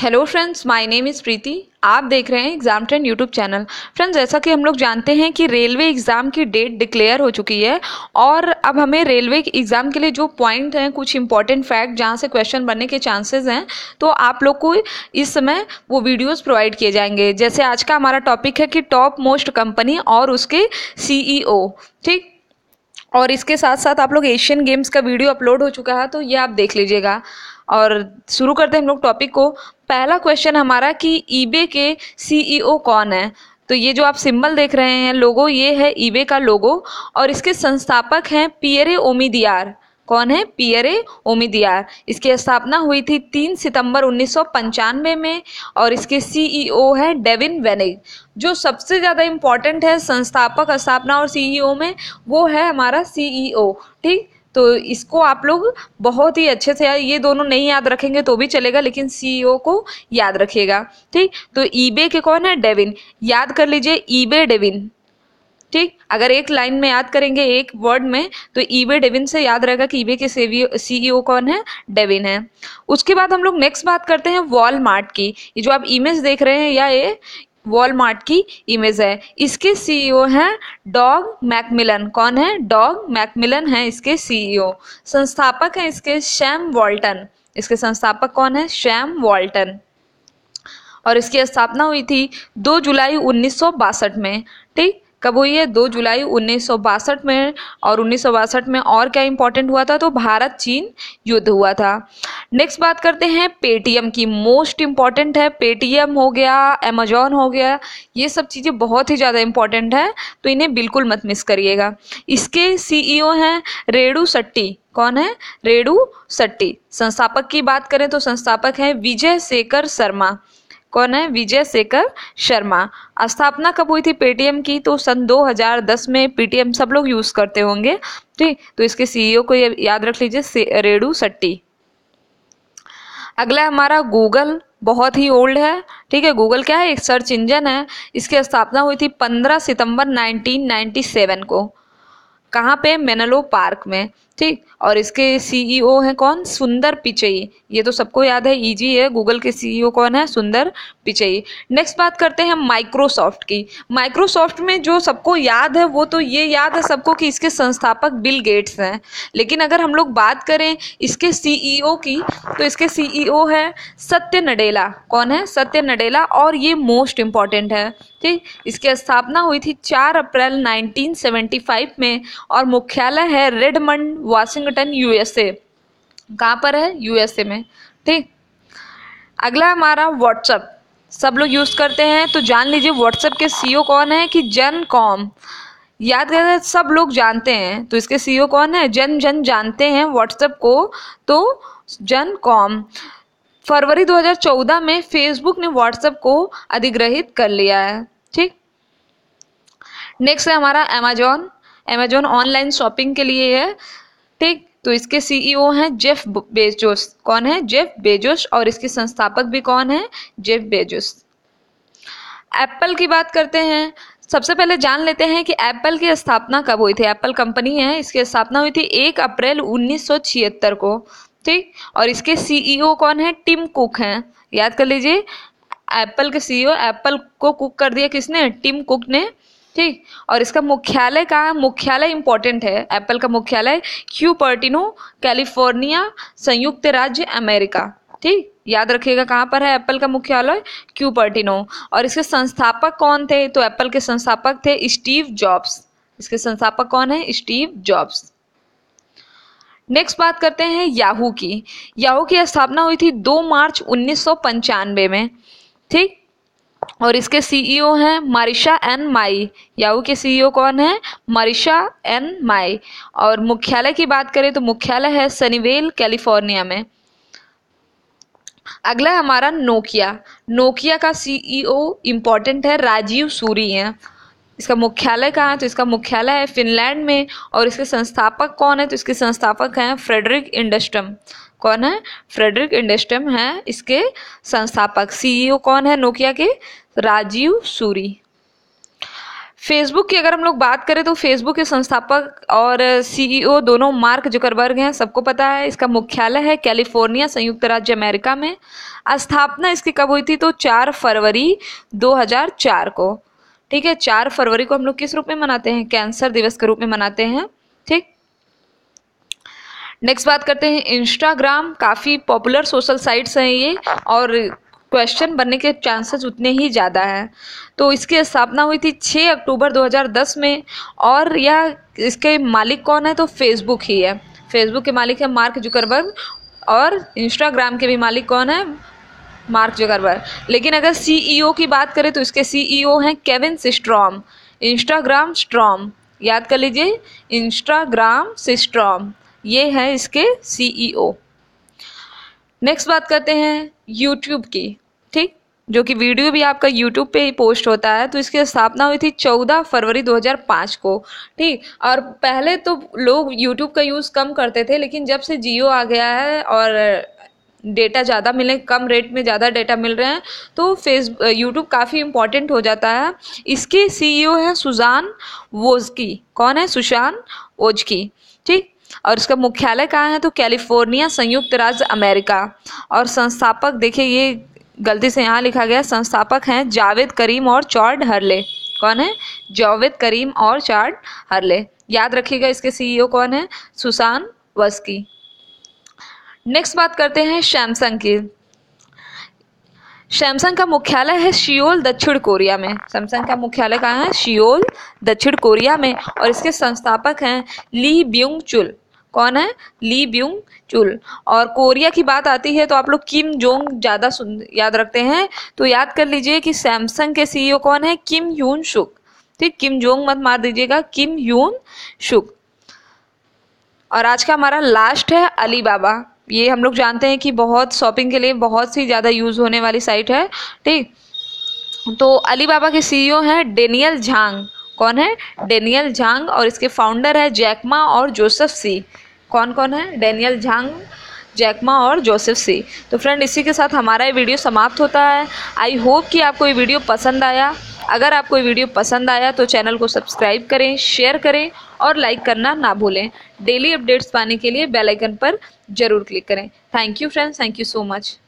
hello friends my name is Preeti आप देख रहे हैं exam trend YouTube channel friends जैसा कि हम लोग जानते हैं कि रेलवे एग्ज़ाम की डेट डिक्लेयर हो चुकी है और अब हमें रेलवे एग्ज़ाम के लिए जो पॉइंट हैं कुछ इंपॉर्टेंट फैक्ट जहाँ से क्वेश्चन बनने के चांसेस हैं तो आप लोग को इस समय वो वीडियोस प्रोवाइड किए जाएंगे जैसे आज का हमारा टॉपिक है कि टॉप मोस्ट कंपनी और उसके सी e ठीक और इसके साथ साथ आप लोग एशियन गेम्स का वीडियो अपलोड हो चुका है तो ये आप देख लीजिएगा और शुरू करते हैं हम लोग टॉपिक को पहला क्वेश्चन हमारा कि ईबे के सीईओ e कौन है तो ये जो आप सिंबल देख रहे हैं लोगो ये है ईबे का लोगो और इसके संस्थापक हैं पियरे ओमिदियार कौन है पियरे ओमिदियार इसकी स्थापना हुई थी तीन सितंबर उन्नीस में और इसके सीईओ e है डेविन वेनिग जो सबसे ज़्यादा इम्पॉर्टेंट है संस्थापक स्थापना और सीईओ e में वो है हमारा सीईओ e ठीक तो इसको आप लोग बहुत ही अच्छे से ये दोनों नहीं याद रखेंगे तो भी चलेगा लेकिन सीईओ को याद रखिएगा ठीक तो ईबे के कौन है डेविन याद कर लीजिए ईबे डेविन ठीक अगर एक लाइन में याद करेंगे एक वर्ड में तो ईबे डेविन से याद रहेगा कि ईबे के सीईओ e कौन है डेविन है उसके बाद हम लोग नेक्स्ट बात करते हैं वॉलमार्ट की ये जो आप इमेज देख रहे हैं या ये वॉलमार्ट की इमेज है इसके सीईओ e हैं डॉग मैकमिलन कौन है डॉग मैकमिलन है इसके सीईओ e संस्थापक हैं इसके शैम वॉल्टन इसके संस्थापक कौन है शैम वॉल्टन और इसकी स्थापना हुई थी 2 जुलाई उन्नीस में ठीक कब हुई है दो जुलाई उन्नीस में और उन्नीस में और क्या इंपॉर्टेंट हुआ था तो भारत चीन युद्ध हुआ था नेक्स्ट बात करते हैं पेटीएम की मोस्ट इम्पॉर्टेंट है पेटीएम हो गया अमेजोन हो गया ये सब चीज़ें बहुत ही ज़्यादा इम्पॉर्टेंट है तो इन्हें बिल्कुल मत मिस करिएगा इसके सीईओ e हैं रेणु सट्टी कौन है रेणु सट्टी संस्थापक की बात करें तो संस्थापक हैं विजय शेखर शर्मा कौन है विजय शेखर शर्मा स्थापना कब हुई थी पेटीएम की तो सन 2010 में पेटीएम सब लोग यूज़ करते होंगे ठीक तो इसके सीईओ e को याद रख लीजिए रेणु सट्टी अगला हमारा गूगल बहुत ही ओल्ड है ठीक है गूगल क्या है एक सर्च इंजन है इसकी स्थापना हुई थी 15 सितंबर 1997 को कहाँ पे मेनलो पार्क में ठीक और इसके सीईओ e हैं कौन सुंदर पिचई ये तो सबको याद है ईजी है गूगल के सीईओ e कौन है सुंदर पिचई नेक्स्ट बात करते हैं माइक्रोसॉफ्ट की माइक्रोसॉफ्ट में जो सबको याद है वो तो ये याद है सबको कि इसके संस्थापक बिल गेट्स हैं लेकिन अगर हम लोग बात करें इसके सीईओ e की तो इसके सीईओ है सत्य नडेला कौन है सत्य नडेला और ये मोस्ट इम्पॉर्टेंट है ठीक इसकी स्थापना हुई थी चार अप्रैल नाइनटीन में और मुख्यालय है रेडमंड वाशिंगटन यूएसए कहाँ पर है यूएसए में ठीक अगला हमारा व्हाट्सअप सब लोग यूज़ करते हैं तो जान लीजिए व्हाट्सएप के सीईओ कौन है कि जन कॉम याद कर सब लोग जानते हैं तो इसके सीईओ कौन है जन जन जानते हैं व्हाट्सएप को तो जन कॉम फरवरी 2014 में फेसबुक ने व्हाट्सएप को अधिग्रहित कर लिया है ठीक नेक्स्ट है हमारा अमेजोन अमेजोन ऑनलाइन शॉपिंग के लिए है ठीक तो इसके सीईओ e हैं जेफ बेजोस कौन है जेफ बेजोस और इसके संस्थापक भी कौन है जेफ बेजोस एप्पल की बात करते हैं सबसे पहले जान लेते हैं कि एप्पल की स्थापना कब हुई थी एप्पल कंपनी है इसकी स्थापना हुई थी एक अप्रैल उन्नीस को ठीक और इसके सीईओ e कौन है टिम कुक हैं याद कर लीजिए एप्पल के सीईओ एप्पल e को कुक कर दिया किसने टिम कुक ने ठीक और इसका मुख्यालय कहाँ मुख्यालय इंपॉर्टेंट है एप्पल का मुख्यालय क्यू पर्टिनो कैलिफोर्निया संयुक्त राज्य अमेरिका ठीक याद रखिएगा कहाँ पर है एप्पल का मुख्यालय क्यू पर्टिनो और इसके संस्थापक कौन थे तो एप्पल के संस्थापक थे स्टीव जॉब्स इसके संस्थापक कौन है स्टीव जॉब्स नेक्स्ट बात करते हैं याहू की याहू की स्थापना हुई थी 2 मार्च उन्नीस में ठीक और इसके सीईओ e हैं मारिशा एन माई याहू के सीईओ e कौन है मारिशा एन माई और मुख्यालय की बात करें तो मुख्यालय है सनीवेल कैलिफोर्निया में अगला हमारा नोकिया नोकिया का सीईओ इम्पोर्टेंट e है राजीव सूरी है इसका मुख्यालय कहाँ है तो इसका मुख्यालय है फिनलैंड में और इसके संस्थापक कौन है तो इसके संस्थापक हैं फ्रेडरिक इंडस्ट्रम कौन है फ्रेडरिक इंडस्टम है इसके संस्थापक सीईओ e कौन है नोकिया के राजीव सूरी फेसबुक की अगर हम लोग बात करें तो फेसबुक के संस्थापक और सीईओ e दोनों मार्क जुकरबर्ग हैं सबको पता है इसका मुख्यालय है कैलिफोर्निया संयुक्त राज्य अमेरिका में स्थापना इसकी कब हुई थी तो 4 फरवरी 2004 को ठीक है 4 फरवरी को हम लोग किस रूप में मनाते हैं कैंसर दिवस के रूप में मनाते हैं ठीक नेक्स्ट बात करते हैं इंस्टाग्राम काफ़ी पॉपुलर सोशल साइट्स हैं ये और क्वेश्चन बनने के चांसेस उतने ही ज़्यादा हैं तो इसकी स्थापना हुई थी 6 अक्टूबर 2010 में और यह इसके मालिक कौन है तो फेसबुक ही है फेसबुक के मालिक है मार्क जुकरबर्ग और इंस्टाग्राम के भी मालिक कौन है मार्क जुकरबर्ग लेकिन अगर सीईओ e की बात करें तो इसके सीईओ e हैं केविन सिस्ट्रॉम इंस्टाग्राम स्ट्रॉम याद कर लीजिए इंस्टाग्राम सिस्ट्रॉम ये हैं इसके सीईओ नेक्स्ट e बात करते हैं यूट्यूब की ठीक जो कि वीडियो भी आपका यूट्यूब पे ही पोस्ट होता है तो इसकी स्थापना हुई थी 14 फरवरी 2005 को ठीक और पहले तो लोग यूट्यूब का यूज़ कम करते थे लेकिन जब से जियो आ गया है और डेटा ज़्यादा मिले कम रेट में ज़्यादा डेटा मिल रहे हैं तो फेस यूट्यूब काफ़ी इम्पॉर्टेंट हो जाता है इसके सीईओ e है सुजान वोजकी कौन है सुशान ओजकी ठीक और इसका मुख्यालय कहाँ है तो कैलिफोर्निया संयुक्त राज्य अमेरिका और संस्थापक देखिए ये गलती से यहाँ लिखा गया संस्थापक हैं जावेद करीम और चार्ड हरले कौन है जावेद करीम और चार्ड हरले याद रखिएगा इसके सीईओ e कौन है सुसान वस्की नेक्स्ट बात करते हैं सैमसंग की सैमसंग का मुख्यालय है शियोल दक्षिण कोरिया में सैमसंग का मुख्यालय कहाँ है शियोल दक्षिण कोरिया में और इसके संस्थापक हैं ली ब्यूंग चुल कौन है ली ब्यूंग चुल और कोरिया की बात आती है तो आप लोग किम जोंग ज़्यादा याद रखते हैं तो याद कर लीजिए कि सैमसंग के सीईओ e कौन है किम यून शुक ठीक किम जोंग मत मार दीजिएगा किम यून शुक और आज का हमारा लास्ट है अलीबाबा ये हम लोग जानते हैं कि बहुत शॉपिंग के लिए बहुत सी ज़्यादा यूज़ होने वाली साइट है ठीक तो अलीबाबा के सीईओ e हैं डेनियल झांग कौन है डेनियल झांग और इसके फाउंडर है जैकमा और जोसेफ सी कौन कौन है डैनियल झांग जैकमा और जोसेफ सी तो फ्रेंड इसी के साथ हमारा ये वीडियो समाप्त होता है आई होप कि आपको ये वीडियो पसंद आया अगर आपको ये वीडियो पसंद आया तो चैनल को सब्सक्राइब करें शेयर करें और लाइक करना ना भूलें डेली अपडेट्स पाने के लिए बेल आइकन पर ज़रूर क्लिक करें thank you friends thank you so much